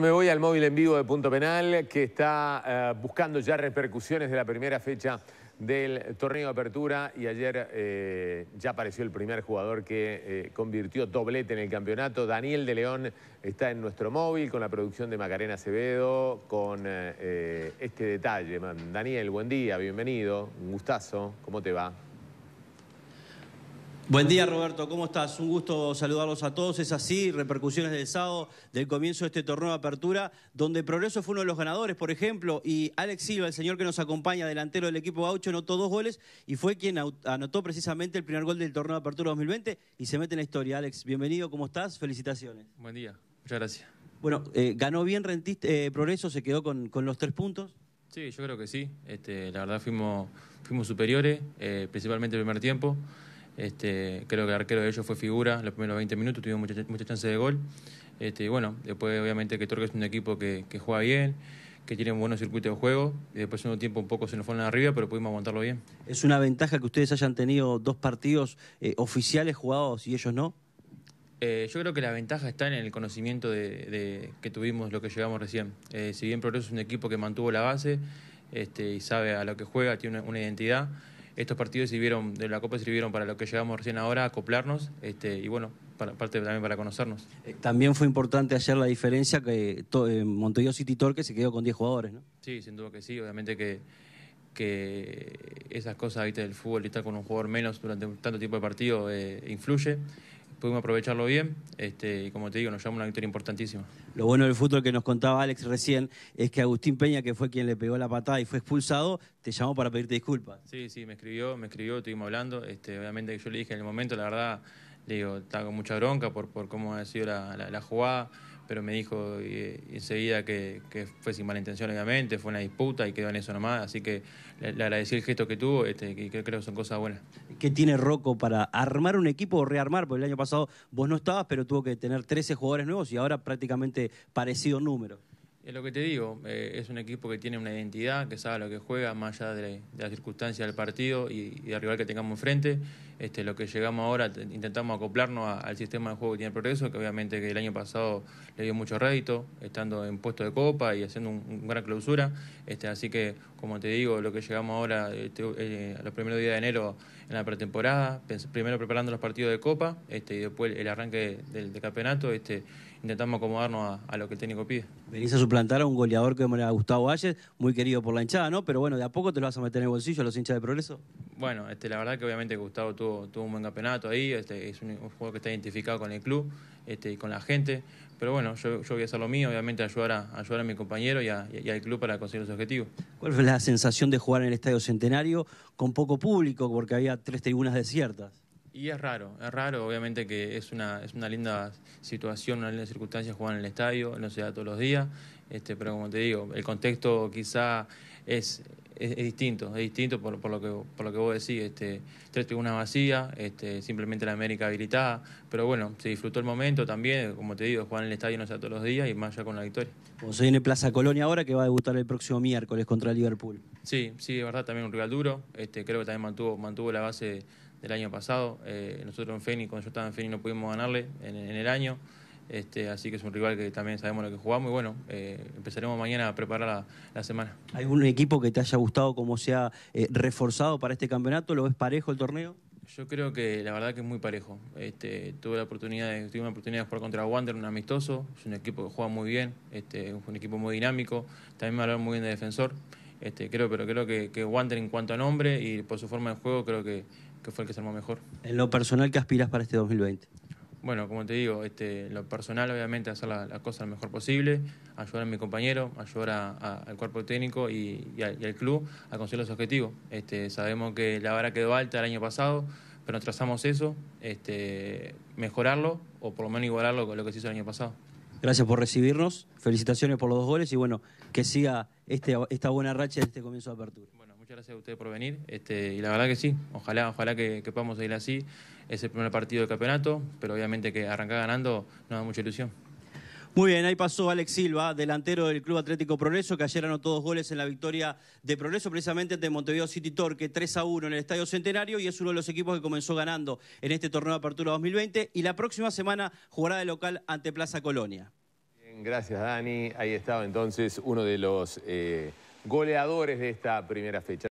Me voy al móvil en vivo de Punto Penal que está eh, buscando ya repercusiones de la primera fecha del torneo de apertura y ayer eh, ya apareció el primer jugador que eh, convirtió doblete en el campeonato. Daniel de León está en nuestro móvil con la producción de Macarena Acevedo con este detalle. Daniel, buen día, bienvenido, un gustazo, ¿cómo te va? Buen día Roberto, ¿cómo estás? Un gusto saludarlos a todos. Es así, repercusiones del sábado, del comienzo de este torneo de apertura, donde Progreso fue uno de los ganadores, por ejemplo, y Alex Silva, el señor que nos acompaña, delantero del equipo Gaucho, anotó dos goles y fue quien anotó precisamente el primer gol del torneo de apertura 2020 y se mete en la historia. Alex, bienvenido, ¿cómo estás? Felicitaciones. Buen día, muchas gracias. Bueno, eh, ganó bien Rentiste, eh, Progreso, se quedó con, los tres puntos. Sí, yo creo que sí. Este, la verdad fuimos, superiores, eh, principalmente el primer tiempo. Este, creo que el arquero de ellos fue figura los primeros 20 minutos, tuvimos muchas chances chance de gol. Este, y bueno, después obviamente que Torque es un equipo que, juega bien, que tiene un buen circuito de juego, y después un tiempo un poco se nos fueron arriba, pero pudimos aguantarlo bien. ¿Es una ventaja que ustedes hayan tenido dos partidos eh, oficiales jugados y ellos no? Eh, yo creo que la ventaja está en el conocimiento de, que tuvimos lo que llegamos recién. Eh, si bien Progreso es un equipo que mantuvo la base este, y sabe a lo que juega, tiene una identidad, estos partidos sirvieron, de la Copa sirvieron para lo que llegamos recién ahora, acoplarnos este, y bueno, para, parte también para conocernos. Eh, también fue importante hacer la diferencia que to, eh, City Torque se quedó con 10 jugadores, ¿no? Sí, sin duda que sí, obviamente que, esas cosas ahí del fútbol y estar con un jugador menos durante tanto tiempo de partido eh, influye pudimos aprovecharlo bien. Este, y como te digo, nos llama una victoria importantísima. Lo bueno del fútbol que nos contaba Alex recién es que Agustín Peña, que fue quien le pegó la patada y fue expulsado, te llamó para pedirte disculpas. Sí, sí, me escribió, me escribió, estuvimos hablando. Este, obviamente yo le dije en el momento, la verdad, le digo, está con mucha bronca por, por cómo ha sido la, la jugada pero me dijo enseguida que, fue sin mala intención, obviamente, fue una disputa y quedó en eso nomás. Así que le, agradecí el gesto que tuvo, este, que, creo que son cosas buenas. ¿Qué tiene Rocco para armar un equipo o rearmar? Porque el año pasado vos no estabas, pero tuvo que tener 13 jugadores nuevos y ahora prácticamente parecido número. Es lo que te digo, eh, es un equipo que tiene una identidad, que sabe lo que juega, más allá de, las circunstancias del partido y, del rival que tengamos enfrente. Este, lo que llegamos ahora, intentamos acoplarnos al sistema de juego que tiene el progreso, que obviamente que el año pasado le dio mucho rédito, estando en puesto de copa y haciendo una gran clausura. Este, así que, como te digo, lo que llegamos ahora, a este, eh, los primeros días de enero en la pretemporada, primero preparando los partidos de copa este, y después el arranque del, campeonato, este, intentamos acomodarnos a, lo que el técnico pide. ¿Venís a Plantar a un goleador que era Gustavo Valles, muy querido por la hinchada, ¿no? Pero bueno, de a poco te lo vas a meter en el bolsillo a los hinchas de progreso. Bueno, este, la verdad que obviamente Gustavo tuvo, un buen campeonato ahí, este, es un, juego que está identificado con el club este, y con la gente. Pero bueno, yo, voy a hacer lo mío, obviamente ayudar a, ayudar a mi compañero y, y, al club para conseguir los objetivos. ¿Cuál fue la sensación de jugar en el Estadio Centenario con poco público, porque había tres tribunas desiertas? Y es raro, es raro, obviamente que es una, es una linda situación, una linda circunstancia jugar en el estadio, no se da todos los días, este, pero como te digo, el contexto quizá es, es, distinto, es distinto por, por, lo que, por lo que vos decís, este, tres tribunas vacías, este, simplemente la América habilitada, pero bueno, se disfrutó el momento también, como te digo, jugar en el estadio no se da todos los días y más allá con la victoria. Como se viene Plaza Colonia ahora que va a debutar el próximo miércoles contra el Liverpool. Sí, sí, de verdad, también un rival duro, este, creo que también mantuvo, mantuvo la base el año pasado. Eh, nosotros en Feni, cuando yo estaba en Feni, no pudimos ganarle en, el año. Este, así que es un rival que también sabemos lo que jugamos y bueno, eh, empezaremos mañana a preparar la, semana. semana. ¿Algún equipo que te haya gustado como se ha eh, reforzado para este campeonato? ¿Lo ves parejo el torneo? Yo creo que la verdad que es muy parejo. Este, tuve la oportunidad de, tuve una oportunidad de jugar contra Wander, un amistoso, es un equipo que juega muy bien, este, es un equipo muy dinámico, también me hablaron muy bien de defensor. creo, pero creo que, que Wander en cuanto a nombre y por su forma de juego creo que que fue el que se armó mejor. En lo personal, ¿qué aspiras para este 2020? Bueno, como te digo, este, lo personal obviamente hacer las la cosas lo mejor posible, ayudar a mi compañero, ayudar al cuerpo técnico y, al club a conseguir los objetivos. Este, sabemos que la vara quedó alta el año pasado, pero nos trazamos eso, este, mejorarlo o por lo menos igualarlo con lo que se hizo el año pasado. Gracias por recibirnos, felicitaciones por los dos goles y bueno, que siga este, esta buena racha de este comienzo de apertura. Muchas gracias a ustedes por venir. Este, y la verdad que sí, ojalá, ojalá que, podamos seguir así. Es el primer partido del campeonato, pero obviamente que arrancar ganando nos da mucha ilusión. Muy bien, ahí pasó Alex Silva, delantero del Club Atlético Progreso, que ayer anotó dos goles en la victoria de Progreso, precisamente ante Montevideo City Torque, 3 a 1 en el Estadio Centenario, y es uno de los equipos que comenzó ganando en este torneo de Apertura 2020. Y la próxima semana jugará de local ante Plaza Colonia. gracias, Dani. Ahí estaba entonces uno de los. Eh, goleadores de esta primera fecha.